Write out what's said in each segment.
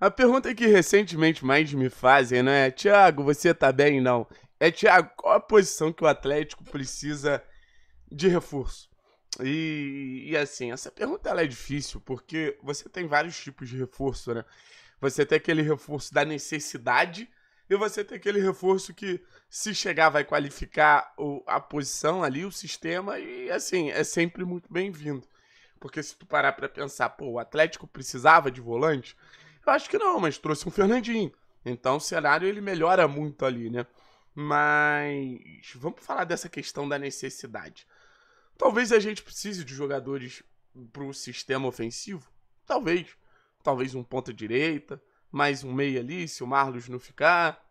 A pergunta que recentemente mais me fazem não é, Thiago, você tá bem? Não. É, Thiago, qual a posição que o Atlético precisa de reforço? E, e assim, essa pergunta ela é difícil porque você tem vários tipos de reforço, né? Você tem aquele reforço da necessidade e você tem aquele reforço que, se chegar, vai qualificar o, a posição ali, o sistema, e assim, é sempre muito bem-vindo. Porque se tu parar pra pensar, pô, o Atlético precisava de volante, Acho que não, mas trouxe um Fernandinho. Então o cenário ele melhora muito ali, né? Mas vamos falar dessa questão da necessidade. Talvez a gente precise de jogadores para o sistema ofensivo. Talvez. Talvez um ponta direita, mais um meia ali, se o Marlos não ficar.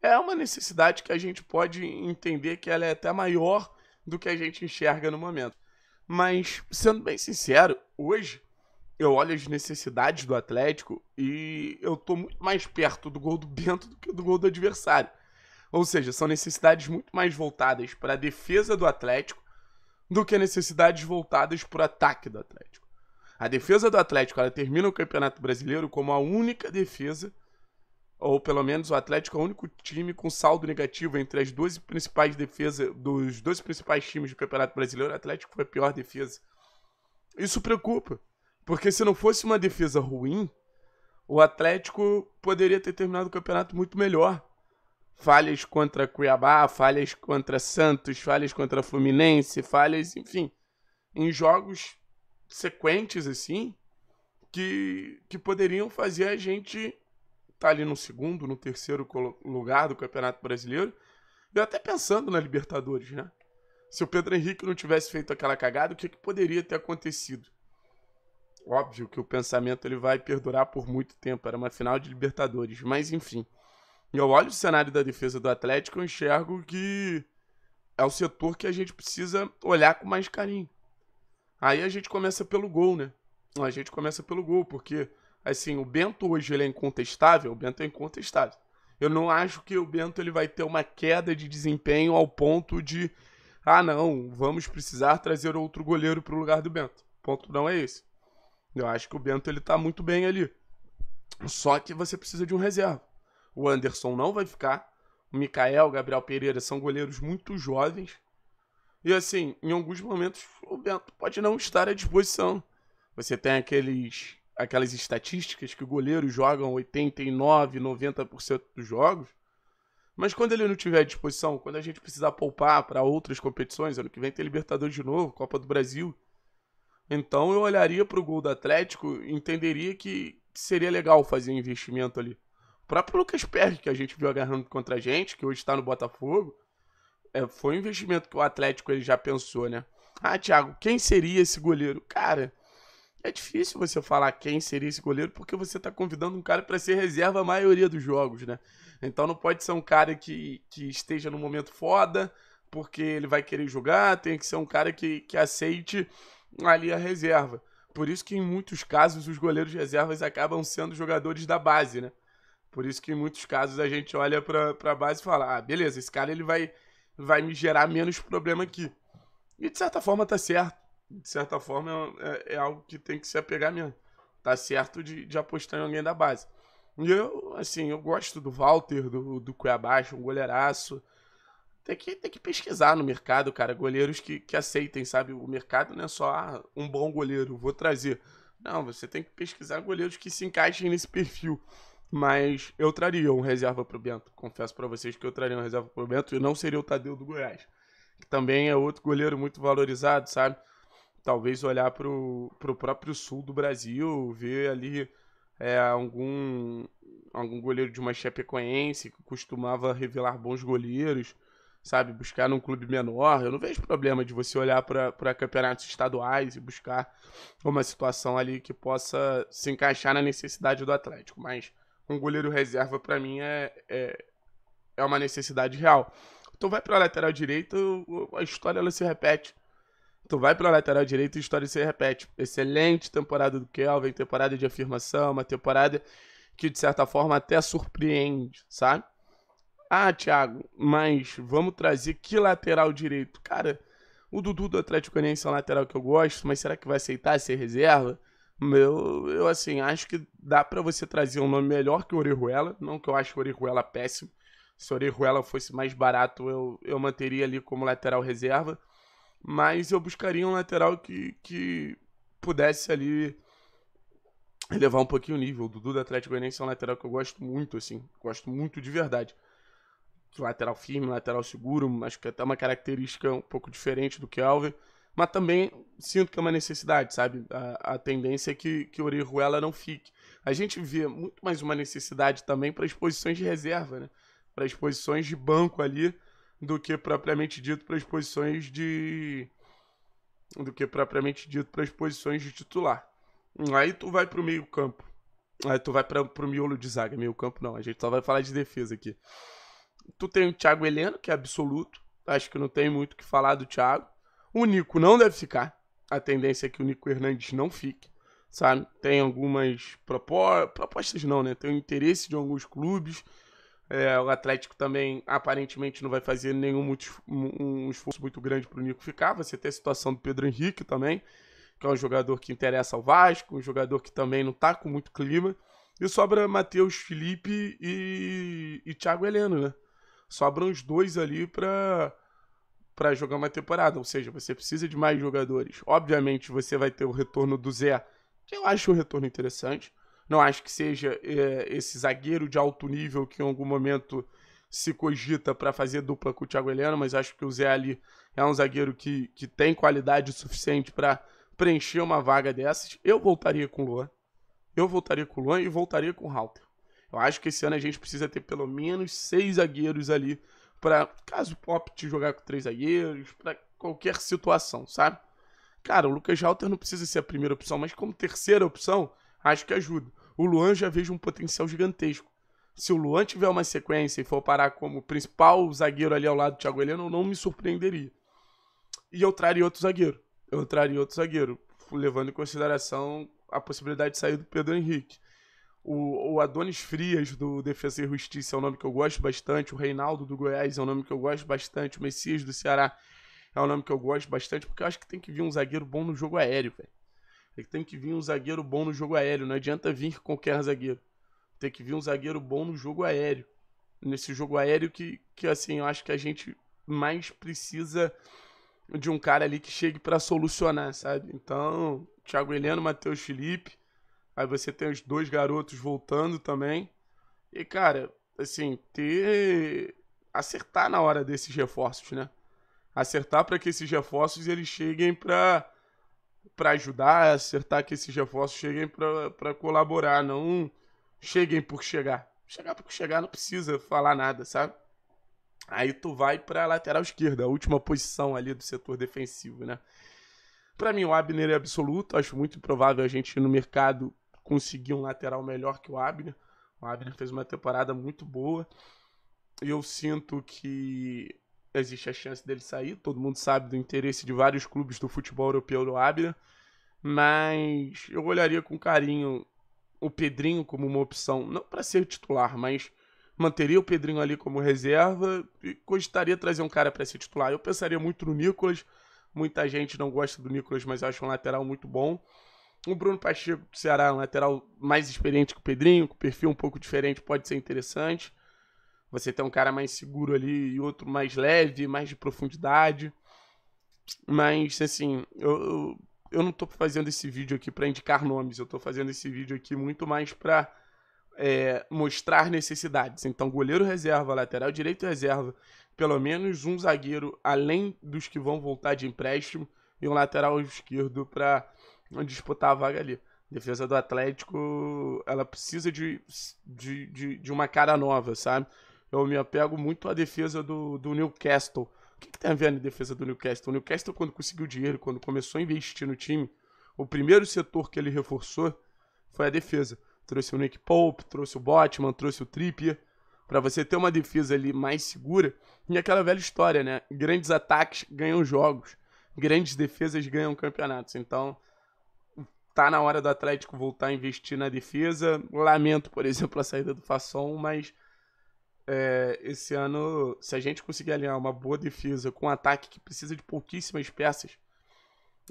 É uma necessidade que a gente pode entender que ela é até maior do que a gente enxerga no momento. Mas, sendo bem sincero, hoje eu olho as necessidades do Atlético e eu tô muito mais perto do gol do Bento do que do gol do adversário. Ou seja, são necessidades muito mais voltadas para a defesa do Atlético do que necessidades voltadas para o ataque do Atlético. A defesa do Atlético ela termina o Campeonato Brasileiro como a única defesa, ou pelo menos o Atlético é o único time com saldo negativo entre as 12 principais defesas dos dois principais times do Campeonato Brasileiro. O Atlético foi a pior defesa. Isso preocupa. Porque se não fosse uma defesa ruim, o Atlético poderia ter terminado o campeonato muito melhor. Falhas contra Cuiabá, falhas contra Santos, falhas contra Fluminense, falhas, enfim, em jogos sequentes assim, que, que poderiam fazer a gente estar tá ali no segundo, no terceiro lugar do Campeonato Brasileiro. E até pensando na Libertadores, né? Se o Pedro Henrique não tivesse feito aquela cagada, o que, que poderia ter acontecido? óbvio que o pensamento ele vai perdurar por muito tempo, era uma final de Libertadores, mas enfim. Eu olho o cenário da defesa do Atlético e enxergo que é o setor que a gente precisa olhar com mais carinho. Aí a gente começa pelo gol, né? A gente começa pelo gol, porque assim, o Bento hoje ele é incontestável, o Bento é incontestável. Eu não acho que o Bento ele vai ter uma queda de desempenho ao ponto de ah, não, vamos precisar trazer outro goleiro para o lugar do Bento. O ponto não é esse. Eu acho que o Bento ele tá muito bem ali. Só que você precisa de um reserva. O Anderson não vai ficar. O Mikael, Gabriel Pereira são goleiros muito jovens. E assim, em alguns momentos o Bento pode não estar à disposição. Você tem aqueles aquelas estatísticas que goleiros jogam 89, 90% dos jogos. Mas quando ele não tiver à disposição, quando a gente precisar poupar para outras competições, ano que vem tem Libertadores de novo, Copa do Brasil, então eu olharia para o gol do Atlético entenderia que, que seria legal fazer um investimento ali. O próprio Lucas Perry, que a gente viu agarrando contra a gente, que hoje está no Botafogo, é, foi um investimento que o Atlético ele já pensou, né? Ah, Thiago, quem seria esse goleiro? Cara, é difícil você falar quem seria esse goleiro porque você está convidando um cara para ser reserva a maioria dos jogos, né? Então não pode ser um cara que, que esteja no momento foda, porque ele vai querer jogar, tem que ser um cara que, que aceite ali a reserva. Por isso que em muitos casos os goleiros reservas acabam sendo jogadores da base, né? Por isso que em muitos casos a gente olha para a base e fala: "Ah, beleza, esse cara ele vai vai me gerar menos problema aqui". E de certa forma tá certo. De certa forma é, é, é algo que tem que se apegar mesmo. Tá certo de, de apostar em alguém da base. E eu, assim, eu gosto do Walter, do, do Cuiabá, um goleiraço tem que, tem que pesquisar no mercado, cara. Goleiros que, que aceitem, sabe? O mercado não é só ah, um bom goleiro, vou trazer. Não, você tem que pesquisar goleiros que se encaixem nesse perfil. Mas eu traria um reserva pro Bento. Confesso para vocês que eu traria um reserva pro Bento e não seria o Tadeu do Goiás. Que também é outro goleiro muito valorizado, sabe? Talvez olhar pro, pro próprio sul do Brasil, ver ali é, algum, algum goleiro de uma Chapecoense que costumava revelar bons goleiros sabe? Buscar num clube menor. Eu não vejo problema de você olhar para campeonatos estaduais e buscar uma situação ali que possa se encaixar na necessidade do Atlético. Mas um goleiro reserva, para mim, é, é, é, uma necessidade real. Tu vai para a lateral direita, a história ela se repete. Tu vai para a lateral direita e a história se repete. Excelente temporada do Kelvin, temporada de afirmação, uma temporada que de certa forma até surpreende, sabe? Ah, Thiago, mas vamos trazer que lateral direito? Cara, o Dudu do Atlético Goianiense é um lateral que eu gosto, mas será que vai aceitar ser reserva? Eu, eu assim, acho que dá para você trazer um nome melhor que o Orejuela. Não que eu acho o Orejuela péssimo. Se o Orejuela fosse mais barato, eu, eu manteria ali como lateral reserva. Mas eu buscaria um lateral que, que pudesse ali elevar um pouquinho o nível. O Dudu do Atlético Goianiense é um lateral que eu gosto muito, assim. Gosto muito de verdade lateral firme, lateral seguro, acho que até uma característica um pouco diferente do Kelvin, mas também sinto que é uma necessidade, sabe? A, a tendência é que, que Orihuela não fique. A gente vê muito mais uma necessidade também para as posições de reserva, né? Para as posições de banco ali, do que propriamente dito para as posições de. do que propriamente dito para as posições de titular. Aí tu vai para o meio-campo. Aí tu vai para o miolo de zaga. Meio-campo não, a gente só vai falar de defesa aqui. Tu tem o Thiago Heleno, que é absoluto. Acho que não tem muito o que falar do Thiago. O Nico não deve ficar. A tendência é que o Nico Hernandes não fique. Sabe? Tem algumas propor... propostas, não, né? Tem o interesse de alguns clubes. É, o Atlético também aparentemente não vai fazer nenhum muito, um esforço muito grande para o Nico ficar. Você tem a situação do Pedro Henrique também, que é um jogador que interessa ao Vasco, um jogador que também não está com muito clima. E sobra Matheus Felipe e, e Thiago Heleno, né? sobram os dois ali para para jogar uma temporada, ou seja, você precisa de mais jogadores. Obviamente, você vai ter o retorno do Zé, que eu acho um retorno interessante. Não acho que seja é, esse zagueiro de alto nível que em algum momento se cogita para fazer dupla com o Thiago Heleno, mas acho que o Zé ali é um zagueiro que, que tem qualidade suficiente para preencher uma vaga dessas. Eu voltaria com o Luan. Eu voltaria com o Luan e voltaria com o Halter. Eu acho que esse ano a gente precisa ter pelo menos seis zagueiros ali para caso Pop te jogar com três zagueiros, para qualquer situação, sabe? Cara, o Lucas Halter não precisa ser a primeira opção, mas como terceira opção, acho que ajuda. O Luan já vejo um potencial gigantesco. Se o Luan tiver uma sequência e for parar como principal zagueiro ali ao lado do Thiago Heleno, eu não me surpreenderia. E eu traria outro zagueiro. Eu traria outro zagueiro, levando em consideração a possibilidade de sair do Pedro Henrique. O, o Adonis Frias, do Defesa e Justiça, é um nome que eu gosto bastante. O Reinaldo, do Goiás, é um nome que eu gosto bastante. O Messias, do Ceará, é um nome que eu gosto bastante, porque eu acho que tem que vir um zagueiro bom no jogo aéreo, velho. É tem que vir um zagueiro bom no jogo aéreo. Não adianta vir qualquer zagueiro. Tem que vir um zagueiro bom no jogo aéreo. Nesse jogo aéreo que, que assim, eu acho que a gente mais precisa de um cara ali que chegue para solucionar, sabe? Então, Thiago Heleno, Matheus Felipe Aí você tem os dois garotos voltando também. E, cara, assim, ter. acertar na hora desses reforços, né? Acertar para que esses reforços eles cheguem para para ajudar, acertar que esses reforços cheguem para colaborar, não cheguem por chegar. Chegar por chegar não precisa falar nada, sabe? Aí tu vai para lateral esquerda, a última posição ali do setor defensivo, né? Para mim o Abner é absoluto, acho muito improvável a gente ir no mercado conseguir um lateral melhor que o Abner. O Abner fez uma temporada muito boa. E eu sinto que existe a chance dele sair. Todo mundo sabe do interesse de vários clubes do futebol europeu no Abner. Mas eu olharia com carinho o Pedrinho como uma opção, não para ser titular, mas manteria o Pedrinho ali como reserva e cogitaria trazer um cara para ser titular. Eu pensaria muito no Nicolas. Muita gente não gosta do Nicolas, mas acha acho um lateral muito bom. O Bruno Pacheco do Ceará, é um lateral mais experiente que o Pedrinho, com perfil um pouco diferente, pode ser interessante. Você tem um cara mais seguro ali e outro mais leve, mais de profundidade. Mas, assim, eu, eu não estou fazendo esse vídeo aqui para indicar nomes, eu estou fazendo esse vídeo aqui muito mais para é, mostrar necessidades. Então, goleiro reserva, lateral direito reserva, pelo menos um zagueiro, além dos que vão voltar de empréstimo, e um lateral esquerdo para disputar a vaga ali. A defesa do Atlético, ela precisa de, de, de, de, uma cara nova, sabe? Eu me apego muito à defesa do, do Newcastle. O que, que tem a ver na defesa do Newcastle? O Newcastle, quando conseguiu dinheiro, quando começou a investir no time, o primeiro setor que ele reforçou foi a defesa. Trouxe o Nick Pope, trouxe o Botman, trouxe o Trippier, para você ter uma defesa ali mais segura. E aquela velha história, né? Grandes ataques ganham jogos, grandes defesas ganham campeonatos. Então, Tá na hora do Atlético voltar a investir na defesa. Lamento, por exemplo, a saída do Fasson, mas é, esse ano, se a gente conseguir alinhar uma boa defesa com um ataque que precisa de pouquíssimas peças,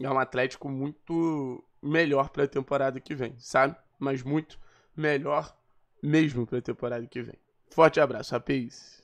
é um Atlético muito melhor para a temporada que vem, sabe? Mas muito melhor mesmo para a temporada que vem. Forte abraço, rapaz.